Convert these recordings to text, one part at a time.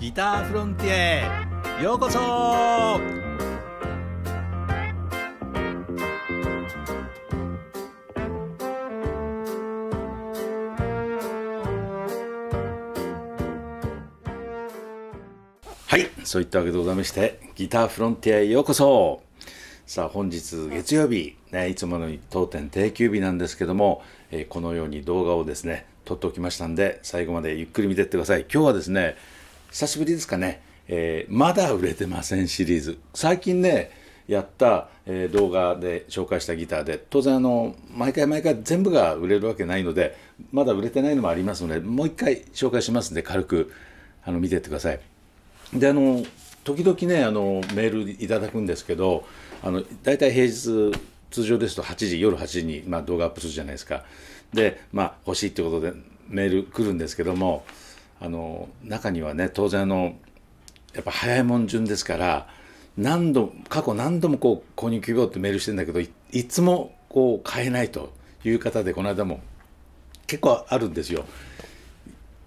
ギターフロンティエへようこそはいそういったわけでございましてギターフロンティアへようこそさあ本日月曜日、ね、いつもの当店定休日なんですけども、えー、このように動画をですね撮っておきましたんで最後までゆっくり見てってください今日はですね久しぶりですかね、えー、まだ売れてませんシリーズ。最近ね、やった、えー、動画で紹介したギターで当然あの毎回毎回全部が売れるわけないのでまだ売れてないのもありますのでもう一回紹介しますんで軽くあの見てってください。であの時々ねあのメールいただくんですけどあの大体平日通常ですと8時夜8時に、まあ、動画アップするじゃないですか。でまあ欲しいってことでメール来るんですけども。あの中にはね当然あのやっぱ早いもん順ですから何度過去何度もこう購入希望ってメールしてんだけどいいつもこう買えないという方でこの間も結構あるんですよ。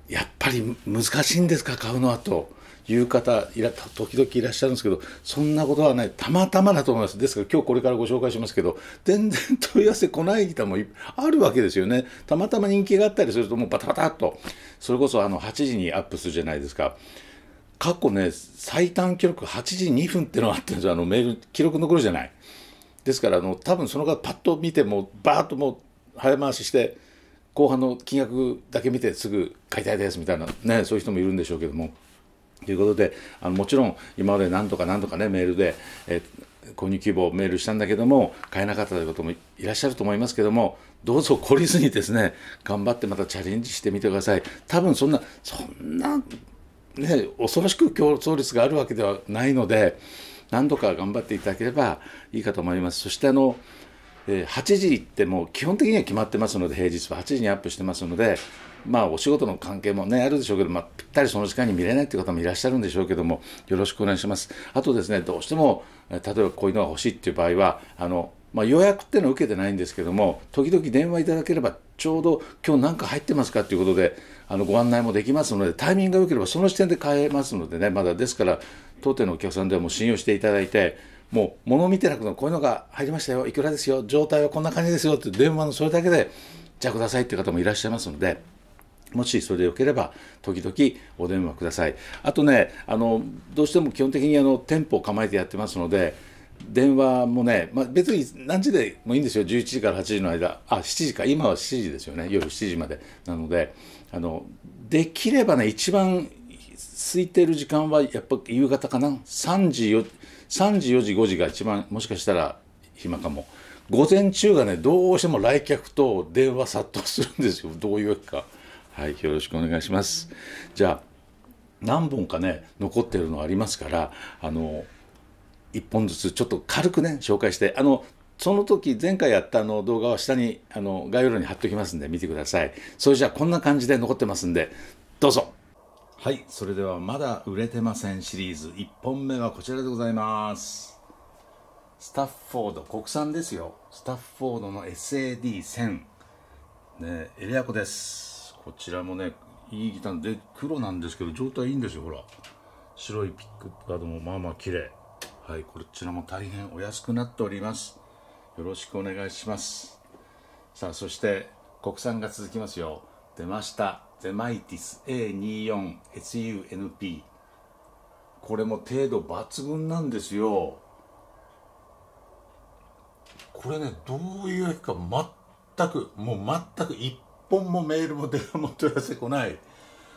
やっぱり難しいんですか買うのはという方いら時々いらっしゃるんですけどそんなことはないたまたまだと思いますですから今日これからご紹介しますけど全然問い合わせ来ないギもあるわけですよねたまたま人気があったりするともうバタバタっとそれこそあの8時にアップするじゃないですか。過去ね最短記録8時2分ってのがあったんですよあのメール記録残るじゃないですからあの多分その方パッと見てもバーッともう早回しして後半の金額だけ見てすぐ買いたいですみたいなねそういう人もいるんでしょうけどもということであのもちろん今まで何度か何度かねメールで、えー、購入希望をメールしたんだけども買えなかったということもいらっしゃると思いますけどもどうぞ懲りずにですね頑張ってまたチャレンジしてみてください多分そんなそんなね恐ろしく競争率があるわけではないので何度か頑張っていただければいいかと思いますそしてあの8時ってもう基本的には決まってますので平日は8時にアップしてますのでまあお仕事の関係もねあるでしょうけど、まあ、ぴったりその時間に見れないという方もいらっしゃるんでしょうけどもよろしくお願いしますあとですねどうしても例えばこういうのが欲しいっていう場合はあのまあ、予約っていうのは受けてないんですけども、時々電話いただければ、ちょうど今日何か入ってますかということで、あのご案内もできますので、タイミングが良ければその視点で変えますのでね、まだですから、当店のお客さんではもう信用していただいて、もう物見てなくてもこういうのが入りましたよいくらですよ状態はこんな感じですよって電話のそれだけでじゃあくださいっていう方もいらっしゃいますので。もしそれでよければ、時々お電話ください。あとね、あのどうしても基本的にあの店舗を構えてやってますので、電話もね、まあ、別に何時でもいいんですよ、11時から8時の間、あ7時か、今は7時ですよね、夜7時まで。なので、あのできればね、一番空いてる時間はやっぱ夕方かな、3時、3時4時5時が一番もしかしたら暇かも午前中がねどうしても来客と電話殺到するんですよ どういうわけかはいよろしくお願いしますじゃあ何本かね残ってるのありますからあの1本ずつちょっと軽くね紹介してあのその時前回やったあの動画は下にあの概要欄に貼っておきますんで見てくださいそれじゃあこんな感じで残ってますんでどうぞはい、それではまだ売れてませんシリーズ1本目はこちらでございます。スタッフォード、国産ですよ。スタッフォードの SAD1000。ね、エレアコです。こちらもね、いいギターで、黒なんですけど、状態いいんですよ、ほら。白いピックガードもまあまあ綺麗。はい、こちらも大変お安くなっております。よろしくお願いします。さあ、そして、国産が続きますよ。出ました。ゼマイティス A24SUNP これも程度抜群なんですよこれねどういうわけか全くもう全く一本もメールも電話も取らせてこない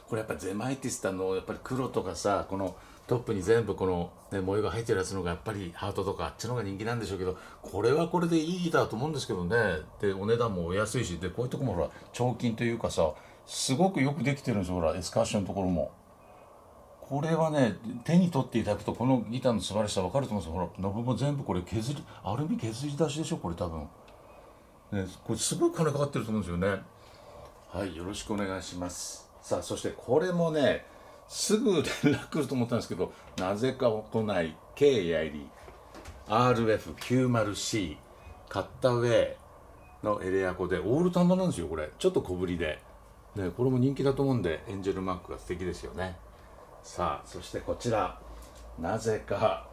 これやっぱゼマイティスってあのやっぱり黒とかさこのトップに全部この、ね、模様が入ってるやつのがやっぱりハートとかあっちの方が人気なんでしょうけどこれはこれでいいギターだと思うんですけどねでお値段もお安いしでこういうとこもほら彫金というかさすごくよくできてるんですほらエスカッションのところもこれはね手に取っていただくとこのギターの素晴らしさ分かると思うんですよほらノブも全部これ削りアルミ削り出しでしょこれ多分、ね、これすごい金かかってると思うんですよねはいよろしくお願いしますさあそしてこれもねすぐ連絡来ると思ったんですけどなぜか来ない K やり RF90C カッタウェイのエレアコでオールタンドなんですよこれちょっと小ぶりでね、これも人気だと思うんでエンジェルマークが素敵ですよねさあそしてこちらなぜか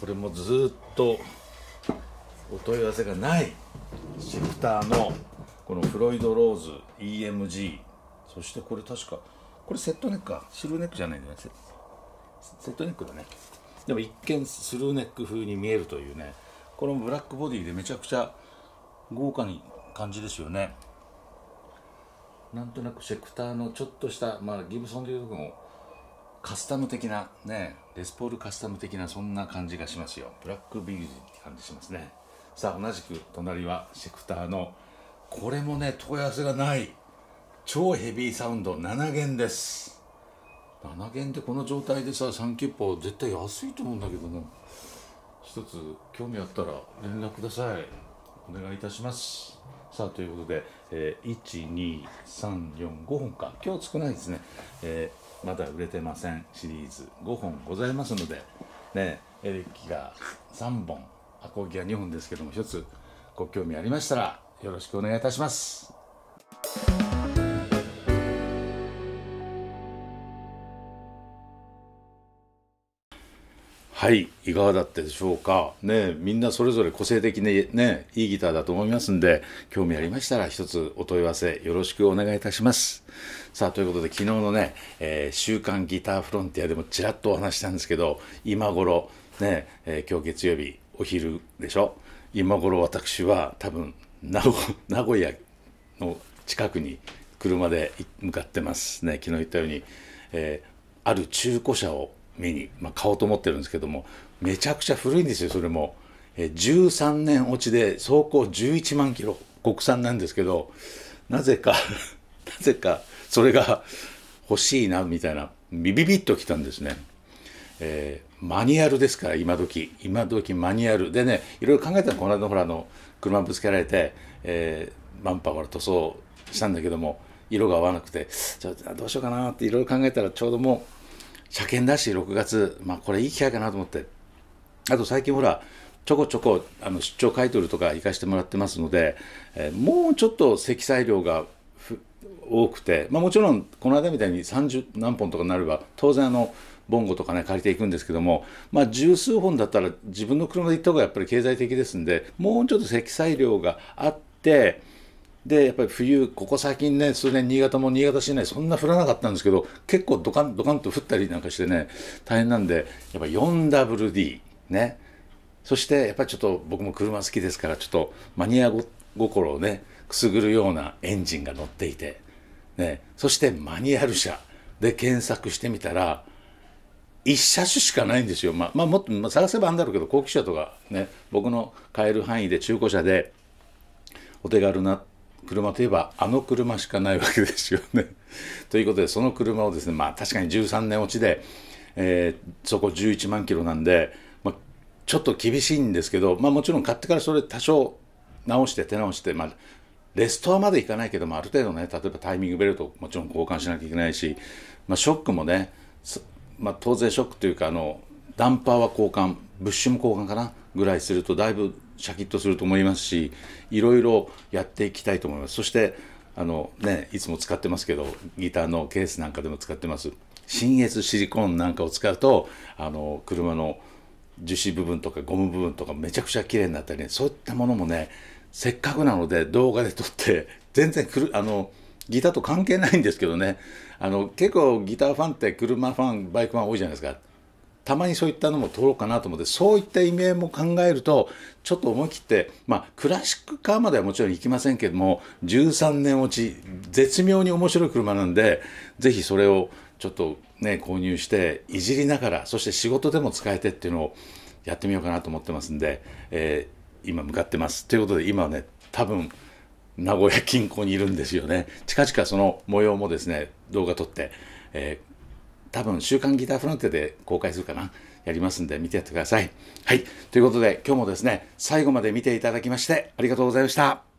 これもずっとお問い合わせがないシフターのこのフロイド・ローズ EMG そしてこれ確かこれセットネックかシルネックじゃないんだよねセットネックだねでも一見スルーネック風に見えるというねこのブラックボディでめちゃくちゃ豪華に感じですよねなんとなくセクターのちょっとした、まあ、ギブソンでいうとこもカスタム的なねレスポールカスタム的なそんな感じがしますよブラックビューテって感じしますねさあ同じく隣はセクターのこれもね問い合わせがない超ヘビーサウンド7弦です7弦ってこの状態でさ3キュッポ絶対安いと思うんだけどな一つ興味あったら連絡くださいお願いいたしますさあということでえー、12345本か今日少ないですね、えー、まだ売れてませんシリーズ5本ございますのでねエレキが3本アコギが2本ですけども1つご興味ありましたらよろしくお願いいたします。はいいかがだったでしょうかねみんなそれぞれ個性的にねいいギターだと思いますんで興味ありましたら一つお問い合わせよろしくお願いいたしますさあということで昨日のね、えー、週刊ギターフロンティア」でもちらっとお話したんですけど今頃ね、えー、今日月曜日お昼でしょ今頃私は多分名古屋の近くに車で向かってますね昨日言ったように、えー、ある中古車を目に、まあ、買おうと思ってるんですけどもめちゃくちゃ古いんですよそれも、え13年落ちで走行11万キロ国産なんですけどなぜか なぜかそれが 欲しいなみたいなビビビッときたんですね。えー、マニュアルですから今時今時マニュアルでねいろいろ考えたらこの間ほらあの車ぶつけられて、えー、バンパーから塗装したんだけども色が合わなくてちょっとどうしようかなっていろいろ考えたらちょうどもう車検だし、6月、まあ、これいい機会かなと思って、あと最近ほら、ちょこちょこあの出張買い取るとか行かしてもらってますので、えー、もうちょっと積載量が多くて、まあ、もちろんこの間みたいに30何本とかになれば当然あのボンゴとかね借りていくんですけども、まあ、十数本だったら自分の車で行った方がやっぱり経済的ですんでもうちょっと積載量があって。でやっぱり冬ここ最近ね数年新潟も新潟市内そんな降らなかったんですけど結構ドカンドカンと降ったりなんかしてね大変なんでやっぱ 4WD ねそしてやっぱりちょっと僕も車好きですからちょっとマニア心をねくすぐるようなエンジンが乗っていて、ね、そしてマニュアル車で検索してみたら1車種しかないんですよ、まあ、まあ、もっと、まあ、探せばあんだろうけど高級車とかね僕の買える範囲で中古車でお手軽な車といえばあの車しかないわけですよね ということでその車をですねまあ確かに13年落ちで、えー、そこ11万キロなんで、まあ、ちょっと厳しいんですけど、まあ、もちろん買ってからそれ多少直して手直して、まあ、レストアまで行かないけどもある程度ね例えばタイミングベルトもちろん交換しなきゃいけないし、まあ、ショックもね、まあ、当然ショックというかあのダンパーは交換ブッシュも交換かなぐらいするとだいぶシャキッとすると思いますしいろいろやっていきたいと思いますそしてあのねいつも使ってますけどギターのケースなんかでも使ってます新越シリコンなんかを使うとあの車の樹脂部分とかゴム部分とかめちゃくちゃ綺麗になったり、ね、そういったものもねせっかくなので動画で撮って全然くるあのギターと関係ないんですけどねあの結構ギターファンって車ファンバイクファン多いじゃないですか。たまにそういったのも取ろうかなと思ってそういった意味合いも考えるとちょっと思い切って、まあ、クラシックカーまではもちろん行きませんけども13年落ち絶妙に面白い車なんでぜひそれをちょっとね購入していじりながらそして仕事でも使えてっていうのをやってみようかなと思ってますんで、えー、今向かってます。ということで今はね多分名古屋近郊にいるんですよね。近々その模様もですね動画撮って、えー多分週刊ギターフロンテで公開するかな。やりますんで見てやってください。はい。ということで今日もですね、最後まで見ていただきましてありがとうございました。